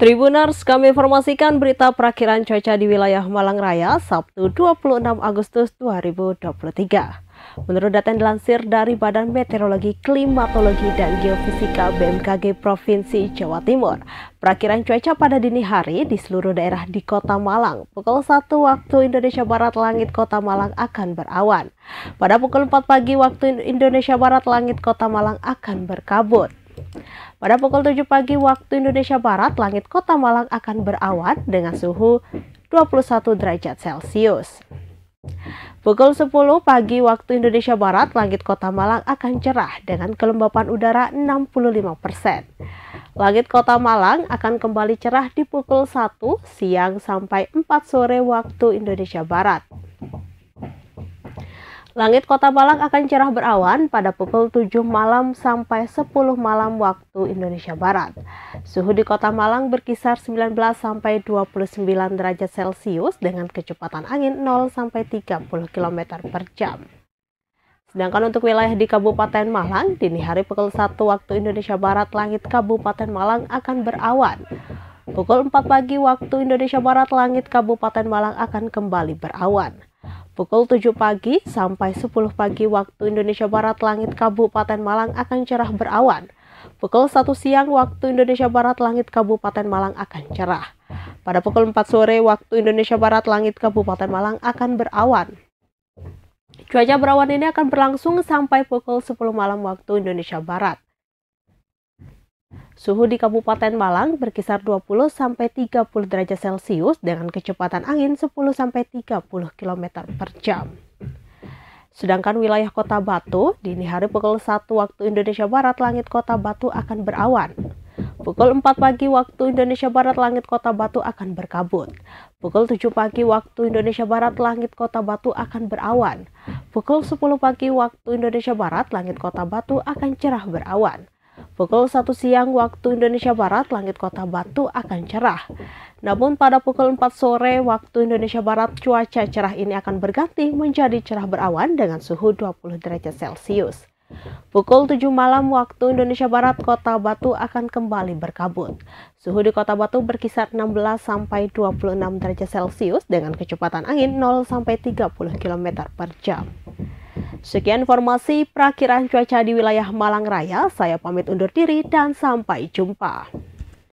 Tribunars, kami informasikan berita perakhiran cuaca di wilayah Malang Raya Sabtu 26 Agustus 2023. Menurut data yang dilansir dari Badan Meteorologi, Klimatologi, dan Geofisika BMKG Provinsi Jawa Timur, perakhiran cuaca pada dini hari di seluruh daerah di Kota Malang pukul 1 waktu Indonesia Barat langit Kota Malang akan berawan. Pada pukul 4 pagi waktu Indonesia Barat langit Kota Malang akan berkabut. Pada pukul 7 pagi waktu Indonesia Barat, langit kota Malang akan berawan dengan suhu 21 derajat Celcius. Pukul 10 pagi waktu Indonesia Barat, langit kota Malang akan cerah dengan kelembapan udara 65%. Langit kota Malang akan kembali cerah di pukul 1 siang sampai 4 sore waktu Indonesia Barat. Langit Kota Malang akan cerah berawan pada pukul 7 malam sampai 10 malam waktu Indonesia Barat. Suhu di Kota Malang berkisar 19 sampai 29 derajat Celcius dengan kecepatan angin 0 sampai 30 km per jam. Sedangkan untuk wilayah di Kabupaten Malang, dini hari pukul 1 waktu Indonesia Barat, langit Kabupaten Malang akan berawan. Pukul 4 pagi waktu Indonesia Barat, langit Kabupaten Malang akan kembali berawan. Pukul 7 pagi sampai 10 pagi waktu Indonesia Barat langit Kabupaten Malang akan cerah berawan. Pukul 1 siang waktu Indonesia Barat langit Kabupaten Malang akan cerah. Pada pukul 4 sore waktu Indonesia Barat langit Kabupaten Malang akan berawan. Cuaca berawan ini akan berlangsung sampai pukul 10 malam waktu Indonesia Barat. Suhu di Kabupaten Malang berkisar 20 sampai 30 derajat Celcius dengan kecepatan angin 10 sampai 30 km per jam. Sedangkan wilayah kota Batu, dini hari pukul 1 waktu Indonesia Barat, langit kota Batu akan berawan. Pukul 4 pagi waktu Indonesia Barat, langit kota Batu akan berkabut. Pukul 7 pagi waktu Indonesia Barat, langit kota Batu akan berawan. Pukul 10 pagi waktu Indonesia Barat, langit kota Batu akan cerah berawan. Pukul 1 siang waktu Indonesia Barat, langit kota Batu akan cerah. Namun pada pukul 4 sore waktu Indonesia Barat, cuaca cerah ini akan berganti menjadi cerah berawan dengan suhu 20 derajat Celcius. Pukul 7 malam waktu Indonesia Barat, kota Batu akan kembali berkabut. Suhu di kota Batu berkisar 16 sampai 26 derajat Celcius dengan kecepatan angin 0 sampai 30 km per jam. Sekian informasi perakiran cuaca di wilayah Malang Raya. Saya pamit undur diri dan sampai jumpa.